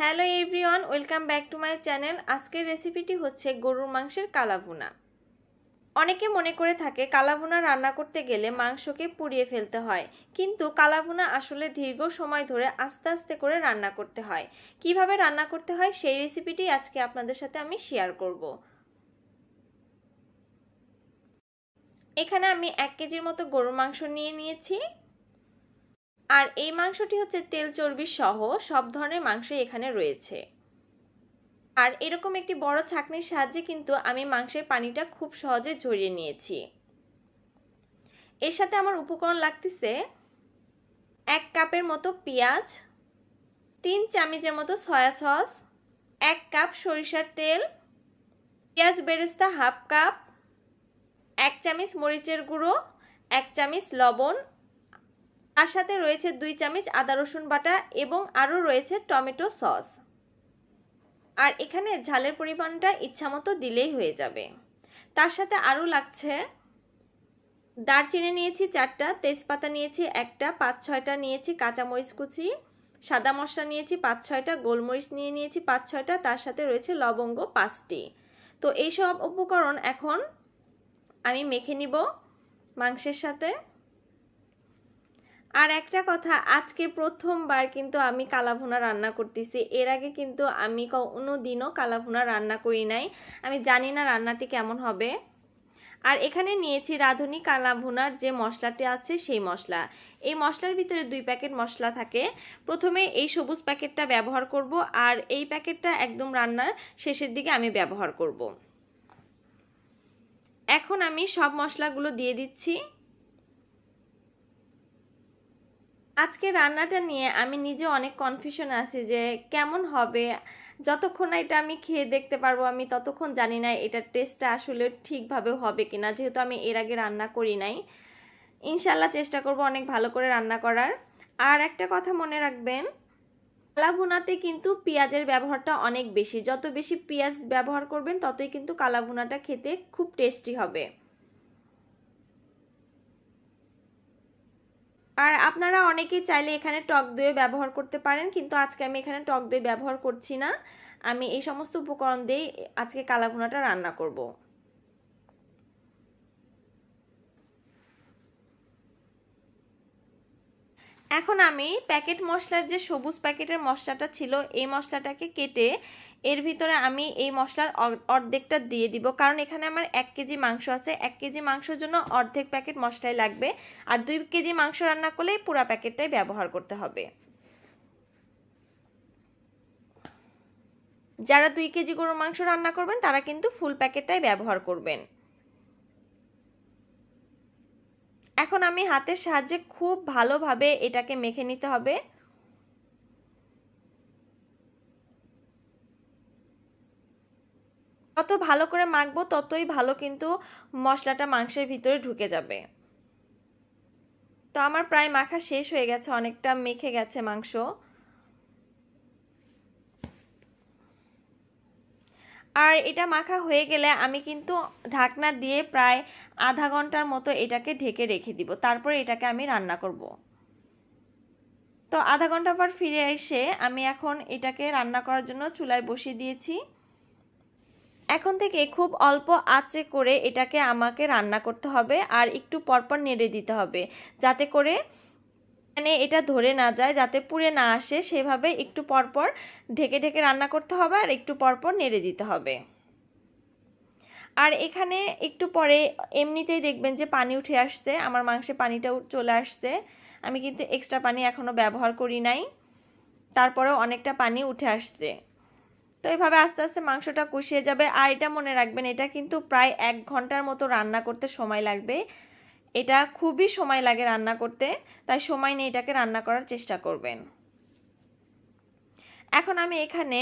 Hello everyone welcome back to my channel আজকের রেসিপিটি হচ্ছে গরুর মাংসের কালাভুনা অনেকে মনে করে থাকে কালাভুনা রান্না করতে গেলে মাংসকে পুড়িয়ে ফেলতে হয় কিন্তু কালাভুনা আসলে দীর্ঘ সময় ধরে আস্তে আস্তে করে রান্না করতে হয় কিভাবে রান্না করতে হয় সেই রেসিপিটি আজকে আপনাদের সাথে আমি শেয়ার করব এখানে আমি এক কেজির মতো গরুর মাংস নিয়ে নিয়েছি আর এই মাংসটি হচ্ছে তেল চর্বি সহ সব ধরনের মাংসই এখানে রয়েছে আর এরকম একটি বড় ছাকনির সাহায্যে কিন্তু আমি মাংসের পানিটা খুব সহজে ঝরিয়ে নিয়েছি এর সাথে আমার উপকরণ লাগতেছে এক কাপের মতো পেঁয়াজ তিন চামিচের মতো সয়া সস এক কাপ সরিষার তেল পেঁয়াজ বেরেস্তা হাফ কাপ এক চামচ মরিচের গুঁড়ো এক চামচ লবণ তার সাথে রয়েছে দুই চামচ আদা রসুন বাটা এবং আরও রয়েছে টমেটো সস আর এখানে ঝালের পরিমাণটা ইচ্ছামতো দিলেই হয়ে যাবে তার সাথে আরও লাগছে দারচিনি নিয়েছি চারটা তেজপাতা নিয়েছি একটা পাঁচ ছয়টা নিয়েছি কাঁচামরিচ কুচি সাদা মশলা নিয়েছি পাঁচ ছয়টা গোলমরিচ নিয়ে নিয়েছি পাঁচ ছয়টা তার সাথে রয়েছে লবঙ্গ পাঁচটি তো এইসব উপকরণ এখন আমি মেখে নিব মাংসের সাথে আর একটা কথা আজকে প্রথমবার কিন্তু আমি কালাভুনা রান্না করতেছি এর আগে কিন্তু আমি কোনো দিনও কালাভুনা রান্না করি নাই আমি জানি না রান্নাটি কেমন হবে আর এখানে নিয়েছি রাঁধুনি কালা ভুনার যে মশলাটি আছে সেই মশলা এই মশলার ভিতরে দুই প্যাকেট মশলা থাকে প্রথমে এই সবুজ প্যাকেটটা ব্যবহার করব আর এই প্যাকেটটা একদম রান্নার শেষের দিকে আমি ব্যবহার করব এখন আমি সব মশলাগুলো দিয়ে দিচ্ছি আজকে রান্নাটা নিয়ে আমি নিজে অনেক কনফিউশন আছি যে কেমন হবে যতক্ষণ না এটা আমি খেয়ে দেখতে পারবো আমি ততক্ষণ জানি না এটার টেস্টটা আসলে ঠিকভাবে হবে কি না যেহেতু আমি এর আগে রান্না করি নাই ইনশাল্লাহ চেষ্টা করব অনেক ভালো করে রান্না করার আর একটা কথা মনে রাখবেন কালা ভুনাতে কিন্তু পেঁয়াজের ব্যবহারটা অনেক বেশি যত বেশি পেঁয়াজ ব্যবহার করবেন ততই কিন্তু কালা ভুনাটা খেতে খুব টেস্টি হবে আর আপনারা অনেকেই চাইলে এখানে টক দইও ব্যবহার করতে পারেন কিন্তু আজকে আমি এখানে টক দই ব্যবহার করছি না আমি এই সমস্ত উপকরণ দিয়েই আজকে কালাঘোনাটা রান্না করব। এখন আমি প্যাকেট মশলার যে সবুজ প্যাকেটের মশলাটা ছিল এই মশলাটাকে কেটে এর ভিতরে আমি এই মশলার অর্ধেকটা দিয়ে দিব কারণ এখানে আমার এক কেজি মাংস আছে এক কেজি মাংসের জন্য অর্ধেক প্যাকেট মশলাই লাগবে আর দুই কেজি মাংস রান্না করলেই পুরো প্যাকেটটাই ব্যবহার করতে হবে যারা দুই কেজি গরুর মাংস রান্না করবেন তারা কিন্তু ফুল প্যাকেটটাই ব্যবহার করবেন এখন আমি হাতের সাহায্যে খুব ভালোভাবে এটাকে মেখে নিতে হবে যত ভালো করে মাখবো ততই ভালো কিন্তু মশলাটা মাংসের ভিতরে ঢুকে যাবে তো আমার প্রায় মাখা শেষ হয়ে গেছে অনেকটা মেখে গেছে মাংস আর এটা মাখা হয়ে গেলে আমি কিন্তু ঢাকনা দিয়ে প্রায় আধা ঘন্টার মতো এটাকে ঢেকে রেখে দিব তারপর এটাকে আমি রান্না করব। তো আধা ঘন্টা পর ফিরে এসে আমি এখন এটাকে রান্না করার জন্য চুলায় বসিয়ে দিয়েছি এখন থেকে খুব অল্প আঁচে করে এটাকে আমাকে রান্না করতে হবে আর একটু পরপর নেড়ে দিতে হবে যাতে করে মানে এটা ধরে না যায় যাতে পুড়ে না আসে সেভাবে একটু পরপর ঢেকে ঢেকে রান্না করতে হবে আর একটু পরপর নেড়ে দিতে হবে আর এখানে একটু পরে এমনিতেই দেখবেন যে পানি উঠে আসছে আমার মাংসে পানিটাও চলে আসছে আমি কিন্তু এক্সট্রা পানি এখনও ব্যবহার করি নাই তারপরেও অনেকটা পানি উঠে আসছে তো এভাবে আস্তে আস্তে মাংসটা কষিয়ে যাবে আর এটা মনে রাখবেন এটা কিন্তু প্রায় এক ঘন্টার মতো রান্না করতে সময় লাগবে এটা খুবই সময় লাগে রান্না করতে তাই সময় নিয়ে এটাকে রান্না করার চেষ্টা করবেন এখন আমি এখানে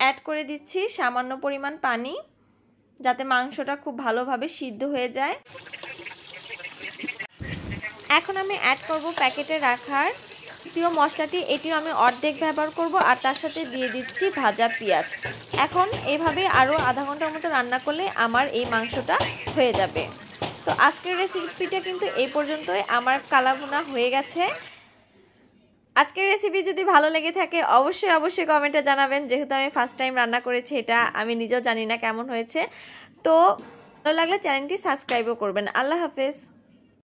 অ্যাড করে দিচ্ছি সামান্য পরিমাণ পানি যাতে মাংসটা খুব ভালোভাবে সিদ্ধ হয়ে যায় এখন আমি অ্যাড করব প্যাকেটে রাখার প্রিয় মশলাটি এটিও আমি অর্ধেক ব্যবহার করব আর তার সাথে দিয়ে দিচ্ছি ভাজা পেঁয়াজ এখন এভাবে আরও আধা ঘন্টার মতো রান্না করলে আমার এই মাংসটা হয়ে যাবে তো আজকের রেসিপিটা কিন্তু এই পর্যন্তই আমার কালাবোনা হয়ে গেছে আজকের রেসিপি যদি ভালো লেগে থাকে অবশ্যই অবশ্যই কমেন্টে জানাবেন যেহেতু আমি ফার্স্ট টাইম রান্না করেছি এটা আমি নিজেও জানি না কেমন হয়েছে তো ভালো লাগলে চ্যানেলটি সাবস্ক্রাইবও করবেন আল্লাহ হাফেজ